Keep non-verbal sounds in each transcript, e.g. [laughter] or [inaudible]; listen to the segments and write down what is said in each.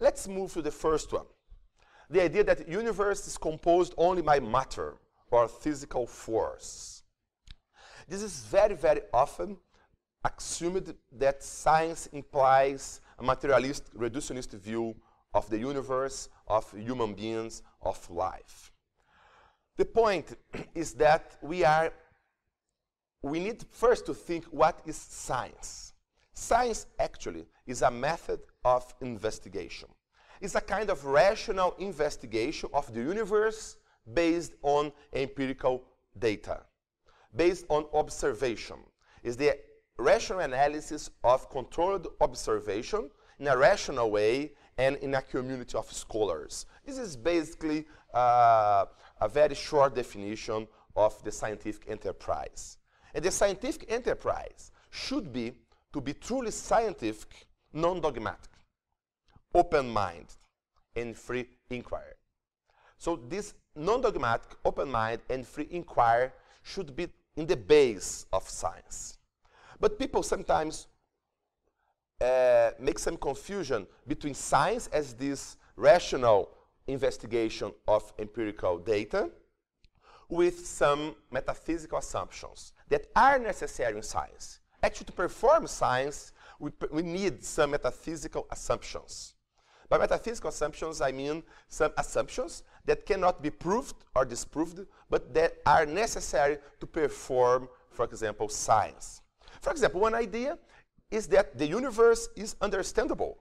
Let's move to the first one. The idea that the universe is composed only by matter or physical force. This is very, very often assumed that science implies a materialist, reductionist view of the universe, of human beings, of life. The point [clears throat] is that we are, we need first to think what is science. Science actually is a method of investigation. It's a kind of rational investigation of the universe based on empirical data, based on observation. It's the rational analysis of controlled observation in a rational way and in a community of scholars. This is basically uh, a very short definition of the scientific enterprise. And the scientific enterprise should be to be truly scientific, non-dogmatic, open-minded, and free inquiry. So this non-dogmatic, open minded and free inquiry should be in the base of science. But people sometimes uh, make some confusion between science as this rational investigation of empirical data with some metaphysical assumptions that are necessary in science. Actually, to perform science, we, we need some metaphysical assumptions. By metaphysical assumptions, I mean some assumptions that cannot be proved or disproved, but that are necessary to perform, for example, science. For example, one idea is that the universe is understandable.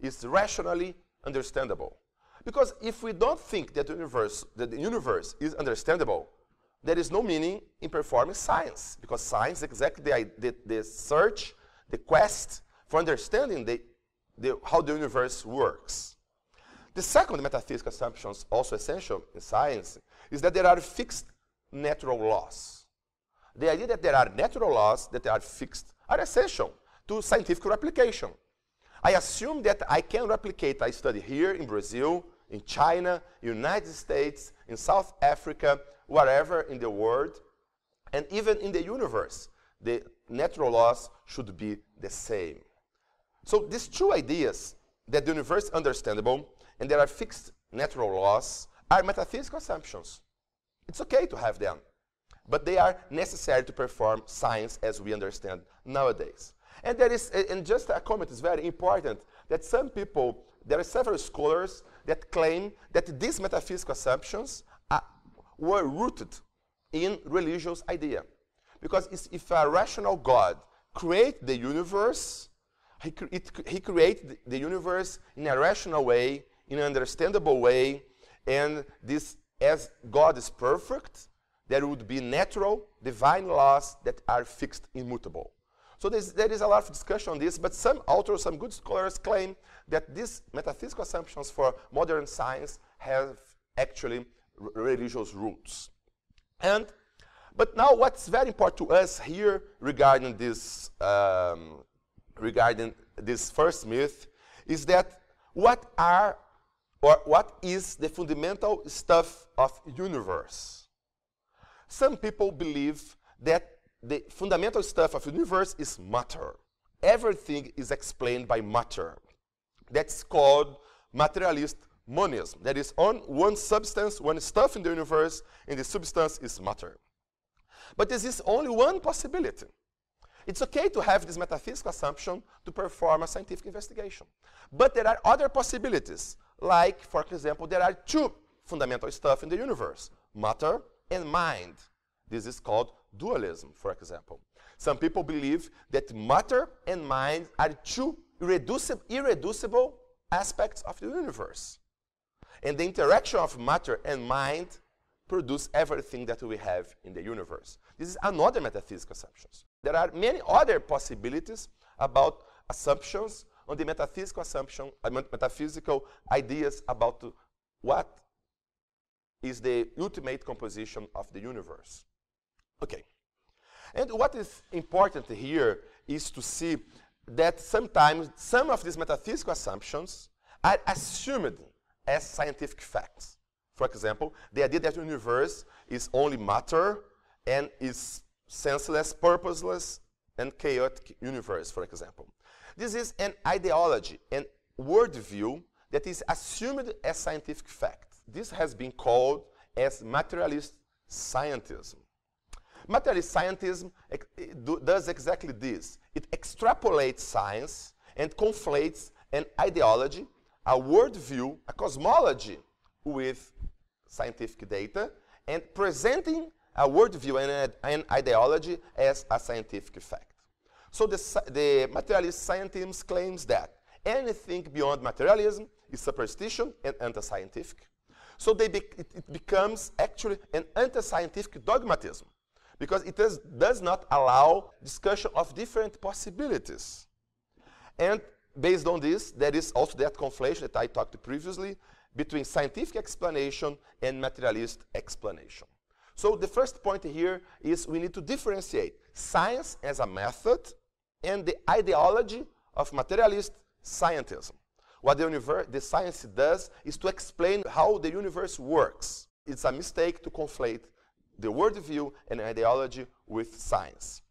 It's rationally understandable. Because if we don't think that, universe, that the universe is understandable, there is no meaning in performing science, because science is exactly the, the, the search, the quest for understanding the, the, how the universe works. The second metaphysical assumption, also essential in science, is that there are fixed natural laws. The idea that there are natural laws that are fixed are essential to scientific replication. I assume that I can replicate a study here in Brazil in China, United States, in South Africa, wherever in the world, and even in the universe, the natural laws should be the same. So these two ideas, that the universe is understandable and there are fixed natural laws, are metaphysical assumptions. It's okay to have them, but they are necessary to perform science as we understand nowadays. And there is, and just a comment is very important, that some people there are several scholars that claim that these metaphysical assumptions are, were rooted in religious idea. Because if a rational God create the universe, he, cre it, he created the universe in a rational way, in an understandable way, and this, as God is perfect, there would be natural, divine laws that are fixed, immutable. So there is a lot of discussion on this, but some authors, some good scholars claim that these metaphysical assumptions for modern science have actually religious roots. And, but now what's very important to us here regarding this, um, regarding this first myth is that what are or what is the fundamental stuff of universe? Some people believe that the fundamental stuff of the universe is matter. Everything is explained by matter. That's called materialist monism. That is on one substance, one stuff in the universe, and the substance is matter. But this is only one possibility. It's okay to have this metaphysical assumption to perform a scientific investigation. But there are other possibilities, like, for example, there are two fundamental stuff in the universe, matter and mind. This is called dualism, for example. Some people believe that matter and mind are two irreducible, irreducible aspects of the universe. And the interaction of matter and mind produce everything that we have in the universe. This is another metaphysical assumption. There are many other possibilities about assumptions on the metaphysical assumption, metaphysical ideas about what is the ultimate composition of the universe. Okay. And what is important here is to see that sometimes some of these metaphysical assumptions are assumed as scientific facts. For example, the idea that the universe is only matter and is senseless, purposeless, and chaotic universe, for example. This is an ideology, an worldview that is assumed as scientific fact. This has been called as materialist scientism materialist scientism eh, do, does exactly this. It extrapolates science and conflates an ideology, a worldview, a cosmology with scientific data, and presenting a worldview and an ideology as a scientific fact. So the, the materialist scientism claims that anything beyond materialism is superstition and anti-scientific. So it, becomes actually an anti-scientific dogmatism because it does not allow discussion of different possibilities. And based on this, there is also that conflation that I talked previously between scientific explanation and materialist explanation. So the first point here is we need to differentiate science as a method and the ideology of materialist scientism. What the, the science does is to explain how the universe works. It's a mistake to conflate the worldview and ideology with science.